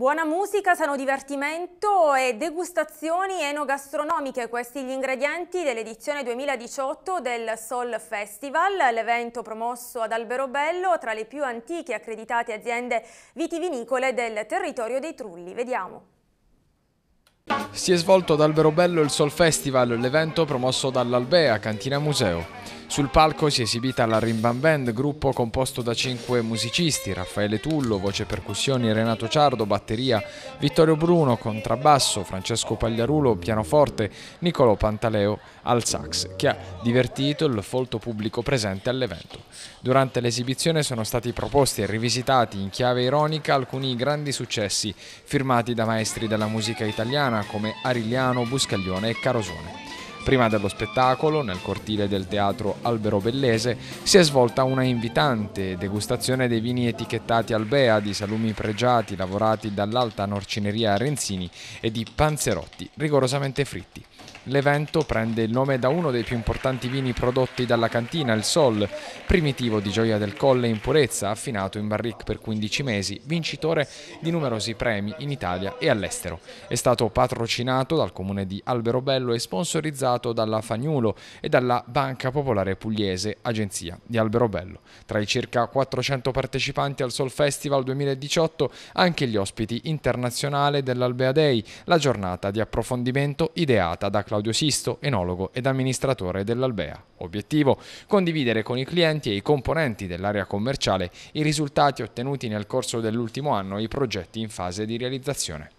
Buona musica, sano divertimento e degustazioni enogastronomiche, questi gli ingredienti dell'edizione 2018 del Sol Festival, l'evento promosso ad Alberobello tra le più antiche e accreditate aziende vitivinicole del territorio dei Trulli. Vediamo. Si è svolto ad Alberobello il Sol Festival, l'evento promosso dall'Albea Cantina Museo. Sul palco si è esibita la Rimban Band, gruppo composto da cinque musicisti, Raffaele Tullo, voce percussioni, Renato Ciardo, batteria, Vittorio Bruno, contrabbasso, Francesco Pagliarulo, pianoforte, Niccolò Pantaleo al sax, che ha divertito il folto pubblico presente all'evento. Durante l'esibizione sono stati proposti e rivisitati in chiave ironica alcuni grandi successi firmati da maestri della musica italiana, Toscana come Arigliano, Buscaglione e Carosone. Prima dello spettacolo, nel cortile del teatro Albero Bellese, si è svolta una invitante degustazione dei vini etichettati Albea, di salumi pregiati lavorati dall'alta norcineria Renzini e di panzerotti rigorosamente fritti. L'evento prende il nome da uno dei più importanti vini prodotti dalla cantina, il Sol, primitivo di Gioia del Colle in purezza, affinato in barrique per 15 mesi, vincitore di numerosi premi in Italia e all'estero. È stato patrocinato dal comune di Alberobello e sponsorizzato dalla Fagnulo e dalla Banca Popolare Pugliese, agenzia di Alberobello. Tra i circa 400 partecipanti al Sol Festival 2018 anche gli ospiti internazionali dell'Albea Day, la giornata di approfondimento ideata da Claudio Sisto, enologo ed amministratore dell'Albea. Obiettivo? Condividere con i clienti e i componenti dell'area commerciale i risultati ottenuti nel corso dell'ultimo anno e i progetti in fase di realizzazione.